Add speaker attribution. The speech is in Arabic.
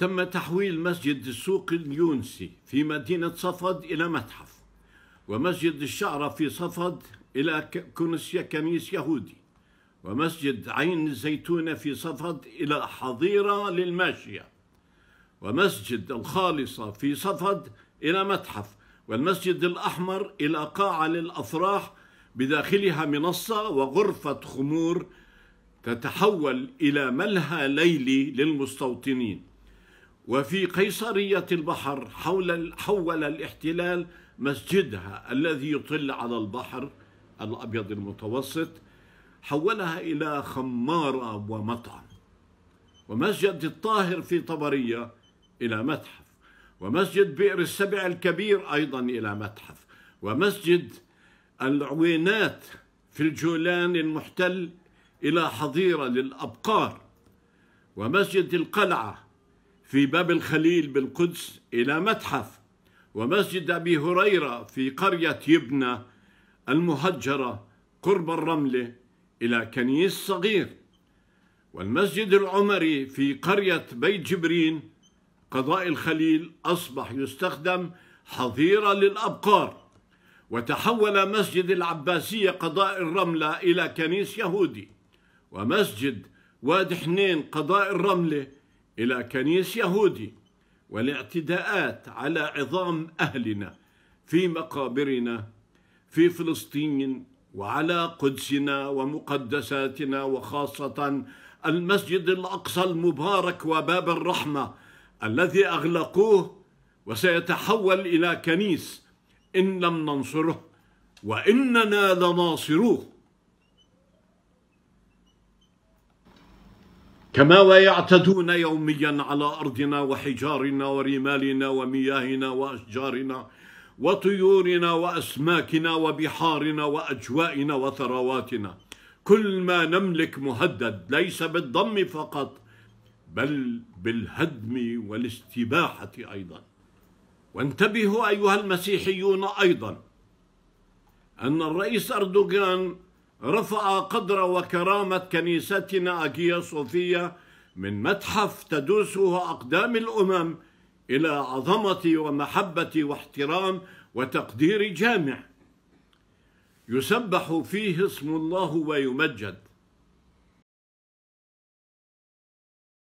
Speaker 1: تم تحويل مسجد السوق اليونسي في مدينة صفد إلى متحف ومسجد الشعرة في صفد إلى كنسية كنيس يهودي ومسجد عين الزيتونة في صفد إلى حظيرة للماشية ومسجد الخالصة في صفد إلى متحف والمسجد الأحمر إلى قاعة للأفراح بداخلها منصة وغرفة خمور تتحول إلى ملهى ليلي للمستوطنين وفي قيصرية البحر حول حول الاحتلال مسجدها الذي يطل على البحر الأبيض المتوسط حولها إلى خمارة ومطعم ومسجد الطاهر في طبرية إلى متحف ومسجد بئر السبع الكبير أيضا إلى متحف ومسجد العوينات في الجولان المحتل إلى حظيرة للأبقار ومسجد القلعة في باب الخليل بالقدس إلى متحف ومسجد أبي هريرة في قرية يبنى المهجرة قرب الرملة إلى كنيس صغير والمسجد العمري في قرية بيت جبرين قضاء الخليل أصبح يستخدم حظيرة للأبقار وتحول مسجد العباسية قضاء الرملة إلى كنيس يهودي ومسجد واد حنين قضاء الرملة إلى كنيس يهودي والاعتداءات على عظام أهلنا في مقابرنا في فلسطين وعلى قدسنا ومقدساتنا وخاصة المسجد الأقصى المبارك وباب الرحمة الذي أغلقوه وسيتحول إلى كنيس إن لم ننصره وإننا لناصروه كما ويعتدون يوميا على أرضنا وحجارنا ورمالنا ومياهنا وأشجارنا وطيورنا وأسماكنا وبحارنا وأجوائنا وثرواتنا كل ما نملك مهدد ليس بالضم فقط بل بالهدم والاستباحة أيضا وانتبهوا أيها المسيحيون أيضا أن الرئيس أردوغان رفع قدر وكرامة كنيستنا أجيا صوفيا من متحف تدوسه أقدام الأمم إلى عظمة ومحبة واحترام وتقدير جامع يسبح فيه اسم الله ويمجد